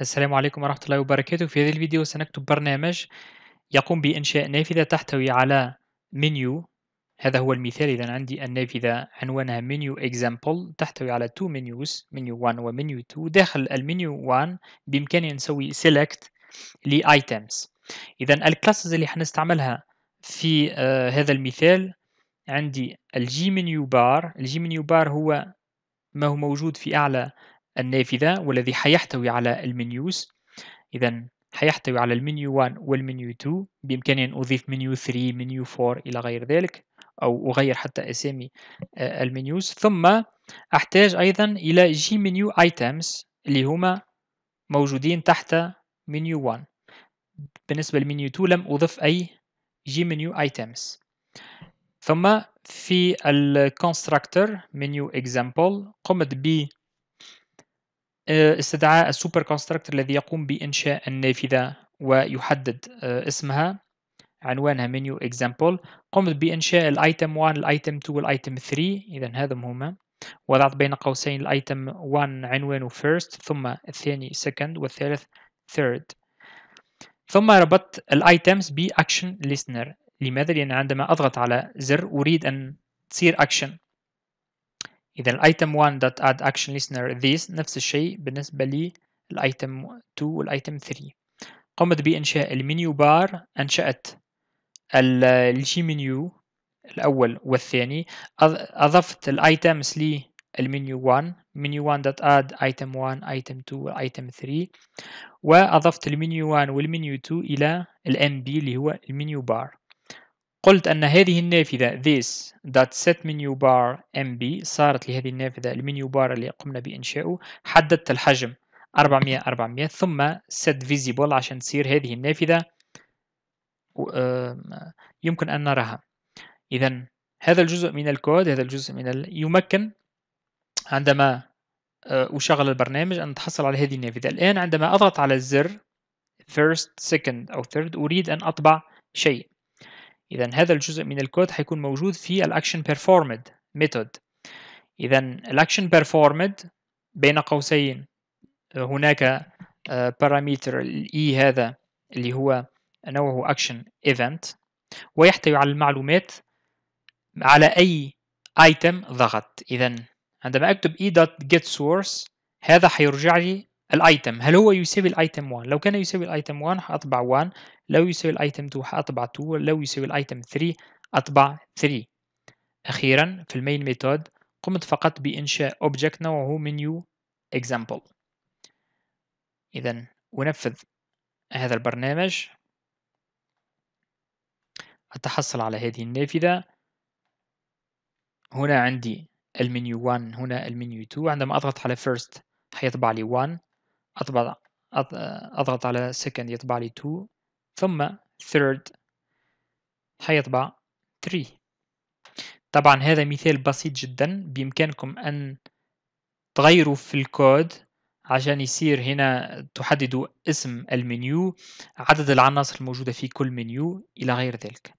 السلام عليكم ورحمة الله وبركاته في هذا الفيديو سنكتب برنامج يقوم بإنشاء نافذة تحتوي على منيو هذا هو المثال إذا عندي النافذة عنوانها منيو example تحتوي على two menus منيو 1 و 2 داخل المنيو 1 بإمكاني نسوي select لitems إذا الكلاسز اللي حنستعملها في آه هذا المثال عندي الجي منيو بار الجي منيو بار هو ما هو موجود في أعلى النافذة والذي حيحتوي على المنيوز إذا حيحتوي على المنيو 1 والمنيو 2 بإمكاني أن أضيف منيو 3 منيو 4 إلى غير ذلك أو أغير حتى أسامي آه، المنيوز ثم أحتاج أيضا إلى جي منيو ايتمز اللي هما موجودين تحت منيو 1 بالنسبة لمنيو 2 لم أضف أي جي منيو ايتمز ثم في الكونستراكتور منيو example قمت ب آه، استدعاء السوبر كونستراكتور الذي يقوم بإنشاء النافذة ويحدد آه، اسمها عنوانها menu example قمت بإنشاء الايتم 1 الايتم 2 والايتم 3 إذا هذا هما وضعت بين قوسين الايتم 1 عنوانه first ثم الثاني second والثالث third ثم ربطت الايتمز باكشن listener لماذا؟ لأن عندما أضغط على زر أريد أن تصير أكشن إذا item 1 dot add action listener this نفس الشيء بالنسبة للأيتم 2 والأيتم 3 قمت بإنشاء المنيو بار أنشأت الجي منيو الأول والثاني أضفت الأيتمز لي المنيو 1 منيو 1 dot add item 1 item 2 item 3 وأضفت المنيو 1 والمنيو 2 إلى الام بي اللي هو المنيو بار قلت أن هذه النافذة this that set menu bar mb صارت لهذه النافذة المنيو بار اللي قمنا بإنشائه حددت الحجم 400 400 ثم set visible عشان تصير هذه النافذة يمكن أن نراها إذا هذا الجزء من الكود هذا الجزء من ال... يمكن عندما آه، أشغل البرنامج أن تحصل على هذه النافذة الآن عندما أضغط على الزر first second أو third أريد أن أطبع شيء إذا هذا الجزء من الكود حيكون موجود في الأكشن performed ميثود إذا الأكشن performed بين قوسين هناك بارامتر آه، الإي e هذا اللي هو نوعه أكشن event ويحتوي على المعلومات على أي ايتم ضغط إذا عندما أكتب e.getSource هذا حيرجع لي الايتم هل هو يساوي الايتم 1 لو كان يساوي الايتم 1 حاطبع 1 لو يساوي الايتم 2 حاطبع 2 لو يساوي الايتم 3 اطبع 3 اخيرا في المين ميثود قمت فقط بانشاء اوبجكت نوعه منيو اكزامبل اذا انفذ هذا البرنامج اتحصل على هذه النافذه هنا عندي المنيو 1 هنا المنيو 2 عندما اضغط على first حيطبع لي 1 أطبع أضغط على second يطبع لي 2 ثم third حيطبع 3 طبعا هذا مثال بسيط جدا بإمكانكم أن تغيروا في الكود عشان يصير هنا تحددوا اسم المنيو عدد العناصر الموجودة في كل منيو إلى غير ذلك